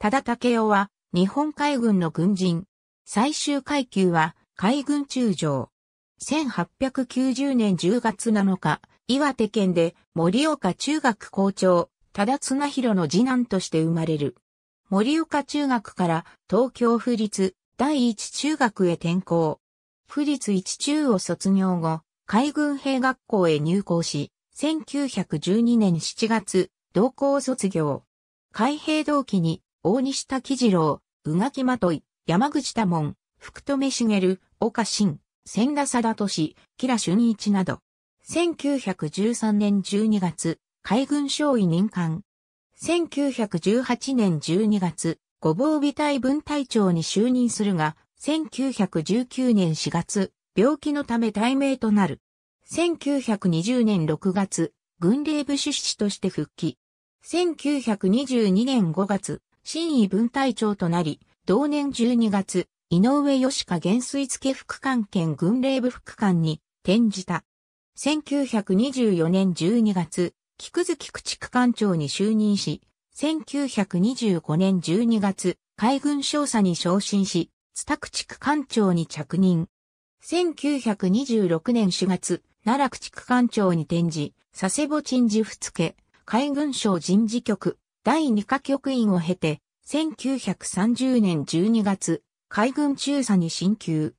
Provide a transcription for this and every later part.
忠武雄は日本海軍の軍人。最終階級は海軍中将。1890年10月7日、岩手県で森岡中学校長、忠綱弘の次男として生まれる。森岡中学から東京府立第一中学へ転校。府立一中を卒業後、海軍兵学校へ入校し、1912年7月、同校卒業。海兵同期に大西田喜次郎、宇垣まとい、山口多門、福留茂、岡新、千田貞俊、吉良俊一など。1913年12月、海軍少尉任官。1918年12月、ご防備隊分隊長に就任するが、1919年4月、病気のため対名となる。1920年6月、軍令部出資として復帰。1922年5月、新位分隊長となり、同年12月、井上義家元帥付副官兼軍令部副官に転じた。1924年12月、菊月駆逐官長に就任し、1925年12月、海軍少佐に昇進し、津田駆逐官長に着任。1926年4月、奈良駆逐官長に転じ、佐世保鎮事府付、海軍省人事局、第2課局員を経て、1930年12月、海軍中佐に進級。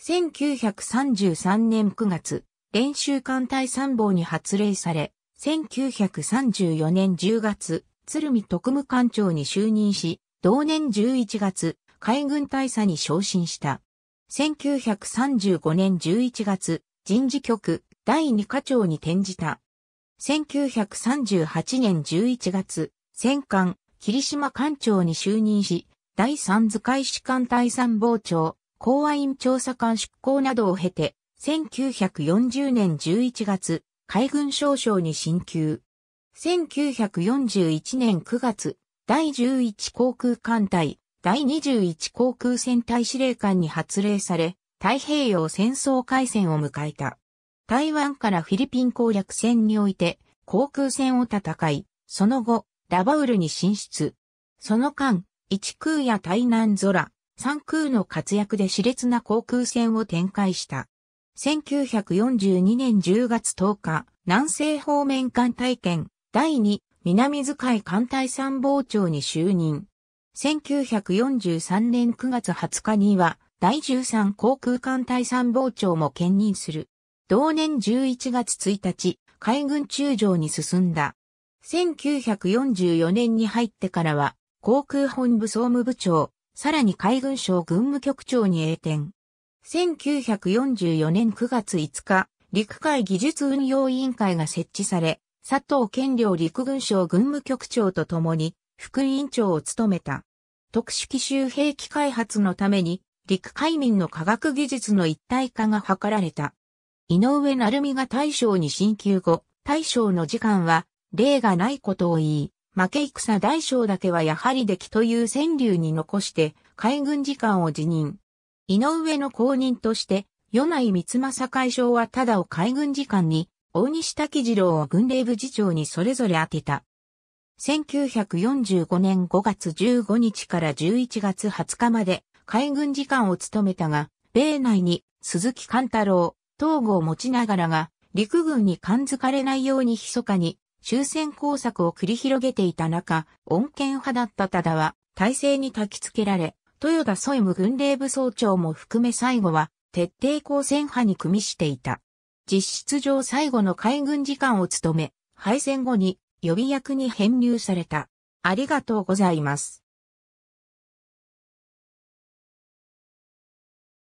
1933年9月、練習艦隊参謀に発令され、1934年10月、鶴見特務艦長に就任し、同年11月、海軍大佐に昇進した。1935年11月、人事局第2課長に転じた。1938年11月、戦艦、霧島艦長に就任し、第三図海士艦隊参謀長、公安院調査官出向などを経て、1940年11月、海軍少将に進級。1941年9月、第11航空艦隊、第21航空戦隊司令官に発令され、太平洋戦争開戦を迎えた。台湾からフィリピン攻略戦において、航空戦を戦い、その後、ラバウルに進出。その間、一空や台南空、三空の活躍で熾烈な航空戦を展開した。1942年10月10日、南西方面艦隊圏、第2南使い艦隊参謀長に就任。1943年9月20日には、第13航空艦隊参謀長も兼任する。同年11月1日、海軍中将に進んだ。1944年に入ってからは、航空本部総務部長、さらに海軍省軍務局長に栄転。1944年9月5日、陸海技術運用委員会が設置され、佐藤健良陸軍省軍務局長と共に、副委員長を務めた。特殊機種兵器開発のために、陸海民の科学技術の一体化が図られた。井上成美が大将に進級後、大将の時間は例がないことを言い、負け戦大将だけはやはり出来という川柳に残して海軍次官を辞任。井上の後任として、与内三政会将はただを海軍次官に、大西滝次郎を軍令部次長にそれぞれ当てた。1945年5月15日から11月20日まで海軍次官を務めたが、米内に鈴木貫太郎、東郷持ちながらが陸軍に勘付かれないように密かに終戦工作を繰り広げていた中、穏健派だった忠は、体制に焚き付けられ、豊田総務軍令部総長も含め最後は、徹底抗戦派に組みしていた。実質上最後の海軍次官を務め、敗戦後に予備役に編入された。ありがとうございます。